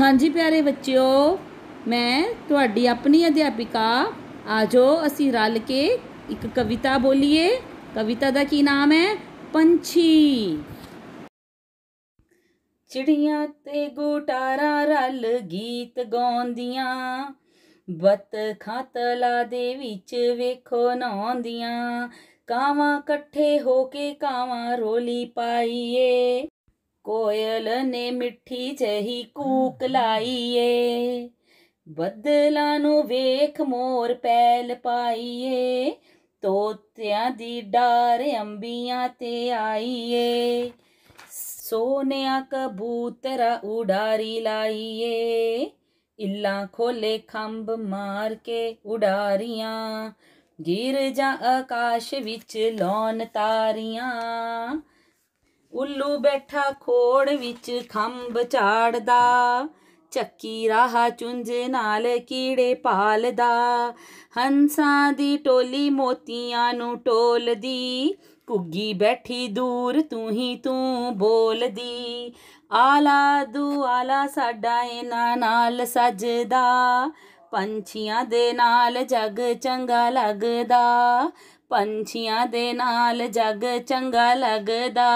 ਹਾਂਜੀ ਪਿਆਰੇ ਬੱਚਿਓ ਮੈਂ ਤੁਹਾਡੀ ਆਪਣੀ ਅਧਿਆਪਿਕਾ ਆਜੋ ਅਸੀਂ ਰਲ ਕੇ ਇੱਕ ਕਵਿਤਾ ਬੋਲੀਏ ਕਵਿਤਾ ਦਾ ਕੀ ਨਾਮ ਹੈ ਪੰਛੀ ਚਿੜੀਆਂ ਤੇ ਗੋਟਾਰਾ ਰਲ ਗੀਤ ਗਾਉਂਦੀਆਂ ਬਤ ਖਾਤਲਾ ਦੇ ਵਿੱਚ ਵੇਖੋ ਨਾਉਂਦੀਆਂ ਕਾਵਾਂ ਇਕੱਠੇ ਹੋ ਕੇ ਕਾਵਾਂ ਰੋਲੀ ਪਾਈਏ ਕੋਇਲ ਨੇ ਮਿੱਠੀ ਜਹੀ ਕੂਕ ਲਾਈਏ ਬੱਦਲਾਂ ਨੂੰ ਵੇਖ ਮੋਰ ਪੈਲ ਪਾਈਏ ਤੋਤਿਆਂ ਦੀ ਡਾਰ ਅੰਬੀਆਂ ਤੇ ਆਈਏ ਸੋਨਿਆ ਕਬੂਤਰ ਉਡਾਰੀ ਲਾਈਏ ਇੱਲਾ ਖੋਲੇ ਖੰਭ ਮਾਰ ਕੇ ਉਡਾਰੀਆਂ ਗਿਰ ਜਾ ਆਕਾਸ਼ ਵਿੱਚ ਲੌਨ ਤਾਰੀਆਂ ਉੱਲੂ ਬੈਠਾ ਖੋੜ ਵਿੱਚ ਖੰਭ ਝਾੜਦਾ ਚੱਕੀ ਰਾਹਾ ਚੁੰਝ ਨਾਲ ਕੀੜੇ ਪਾਲਦਾ ਹੰਸਾਂ ਦੀ ਟੋਲੀ ਮੋਤੀਆਂ ਨੂੰ ਟੋਲਦੀ ਕੁੱਗੀ ਬੈਠੀ ਦੂਰ ਤੂੰ ਹੀ ਤੂੰ ਬੋਲਦੀ ਆਲਾ ਦੁਆਲਾ ਸਾਡਾ ਇਹਨਾਂ ਨਾਲ ਸਜਦਾ ਪੰਛੀਆਂ ਦੇ ਨਾਲ ਜਗ ਚੰਗਾ ਲੱਗਦਾ ਪੰਛੀਆਂ ਦੇ ਨਾਲ ਜਗ ਚੰਗਾ ਲੱਗਦਾ